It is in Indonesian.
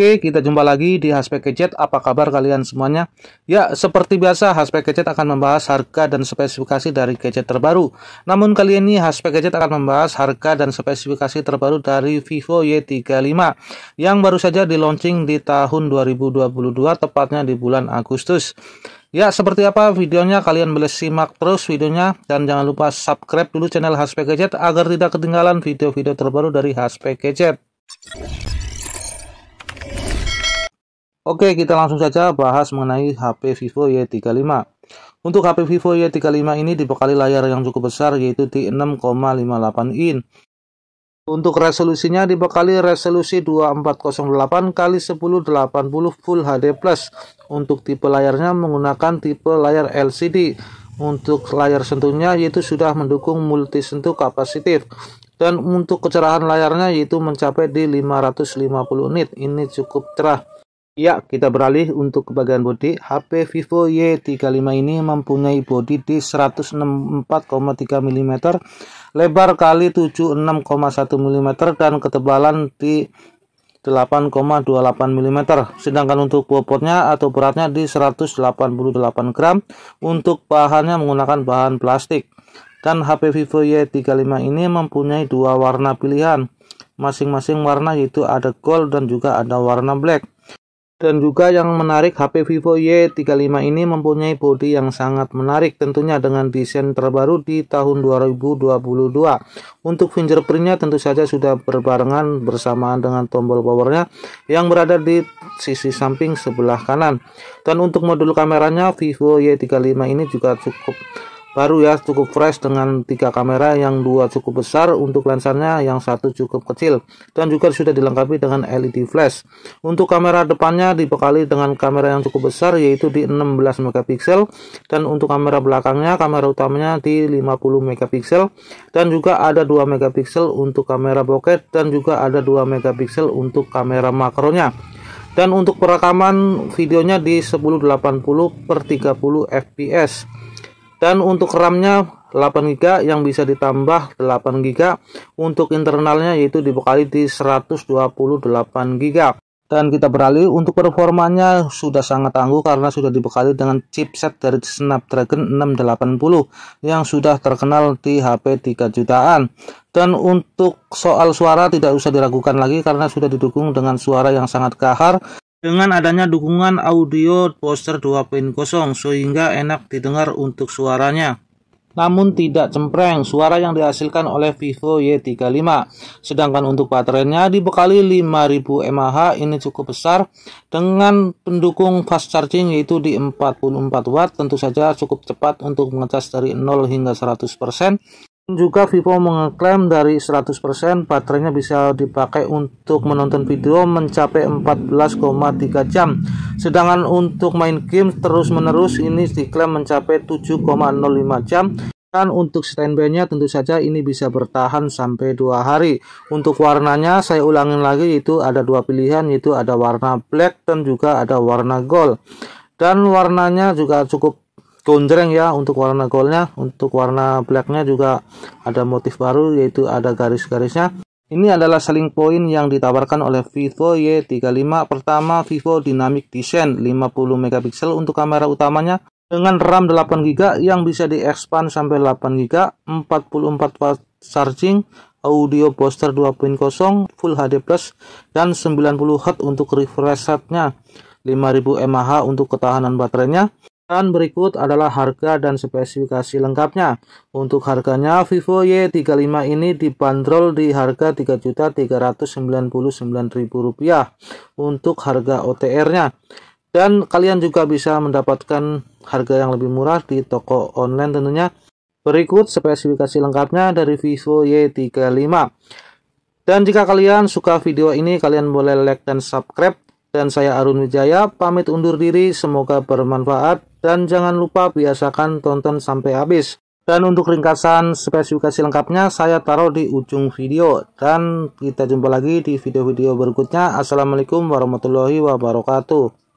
Oke, kita jumpa lagi di Haspek Gadget. Apa kabar kalian semuanya? Ya, seperti biasa Haspek Gadget akan membahas harga dan spesifikasi dari gadget terbaru. Namun kali ini Haspek Gadget akan membahas harga dan spesifikasi terbaru dari Vivo Y35 yang baru saja di launching di tahun 2022 tepatnya di bulan Agustus. Ya, seperti apa videonya kalian boleh simak terus videonya dan jangan lupa subscribe dulu channel Haspek Gadget agar tidak ketinggalan video-video terbaru dari Haspek Gadget. Oke, kita langsung saja bahas mengenai HP Vivo Y35. Untuk HP Vivo Y35 ini dibekali layar yang cukup besar yaitu di 6,58 in. Untuk resolusinya dibekali resolusi 2408 kali 1080 Full HD+. Untuk tipe layarnya menggunakan tipe layar LCD. Untuk layar sentuhnya yaitu sudah mendukung multi sentuh kapasitif dan untuk kecerahan layarnya yaitu mencapai di 550 nit. Ini cukup cerah. Ya, kita beralih untuk ke bagian bodi. HP Vivo Y35 ini mempunyai bodi di 164,3 mm, lebar kali 76,1 mm dan ketebalan di 8,28 mm. Sedangkan untuk bobotnya atau beratnya di 188 gram. Untuk bahannya menggunakan bahan plastik. Dan HP Vivo Y35 ini mempunyai dua warna pilihan. Masing-masing warna yaitu ada gold dan juga ada warna black. Dan juga yang menarik HP Vivo Y35 ini mempunyai bodi yang sangat menarik tentunya dengan desain terbaru di tahun 2022. Untuk fingerprintnya tentu saja sudah berbarengan bersamaan dengan tombol powernya yang berada di sisi samping sebelah kanan. Dan untuk modul kameranya Vivo Y35 ini juga cukup baru ya cukup fresh dengan tiga kamera yang dua cukup besar untuk lensanya yang satu cukup kecil dan juga sudah dilengkapi dengan LED flash untuk kamera depannya dibekali dengan kamera yang cukup besar yaitu di 16 megapiksel dan untuk kamera belakangnya kamera utamanya di 50 megapiksel dan juga ada 2 megapiksel untuk kamera bokeh dan juga ada 2 megapiksel untuk kamera makronya dan untuk perekaman videonya di 1080 per 30 fps dan untuk RAM-nya 8 GB yang bisa ditambah 8 GB untuk internalnya yaitu dibekali di 128 GB dan kita beralih untuk performanya sudah sangat tangguh karena sudah dibekali dengan chipset dari Snapdragon 680 yang sudah terkenal di HP 3 jutaan dan untuk soal suara tidak usah diragukan lagi karena sudah didukung dengan suara yang sangat kahar dengan adanya dukungan audio poster 2.0 sehingga enak didengar untuk suaranya. Namun tidak cempreng suara yang dihasilkan oleh Vivo Y35. Sedangkan untuk baterainya dibekali 5000 mAh ini cukup besar dengan pendukung fast charging yaitu di 44 watt tentu saja cukup cepat untuk mengecas dari 0 hingga 100% juga Vivo mengeklaim dari 100% baterainya bisa dipakai untuk menonton video mencapai 14,3 jam. Sedangkan untuk main game terus-menerus ini diklaim mencapai 7,05 jam. Dan untuk standby-nya tentu saja ini bisa bertahan sampai dua hari. Untuk warnanya saya ulangin lagi itu ada dua pilihan yaitu ada warna black dan juga ada warna gold. Dan warnanya juga cukup tonjreng ya untuk warna goldnya, untuk warna blacknya juga ada motif baru yaitu ada garis-garisnya ini adalah selling point yang ditawarkan oleh Vivo Y35 pertama Vivo Dynamic Design 50 megapiksel untuk kamera utamanya dengan RAM 8GB yang bisa diekspan sampai 8GB 44 watt charging audio poster 2.0 full HD plus dan 90 Hz untuk refresh rate-nya 5000 mAh untuk ketahanan baterainya dan berikut adalah harga dan spesifikasi lengkapnya. Untuk harganya, Vivo Y35 ini dibanderol di harga Rp3.399.000 untuk harga OTR-nya. Dan kalian juga bisa mendapatkan harga yang lebih murah di toko online tentunya. Berikut spesifikasi lengkapnya dari Vivo Y35. Dan jika kalian suka video ini, kalian boleh like dan subscribe. Dan saya Arun Wijaya, pamit undur diri, semoga bermanfaat. Dan jangan lupa biasakan tonton sampai habis. Dan untuk ringkasan spesifikasi lengkapnya saya taruh di ujung video. Dan kita jumpa lagi di video-video berikutnya. Assalamualaikum warahmatullahi wabarakatuh.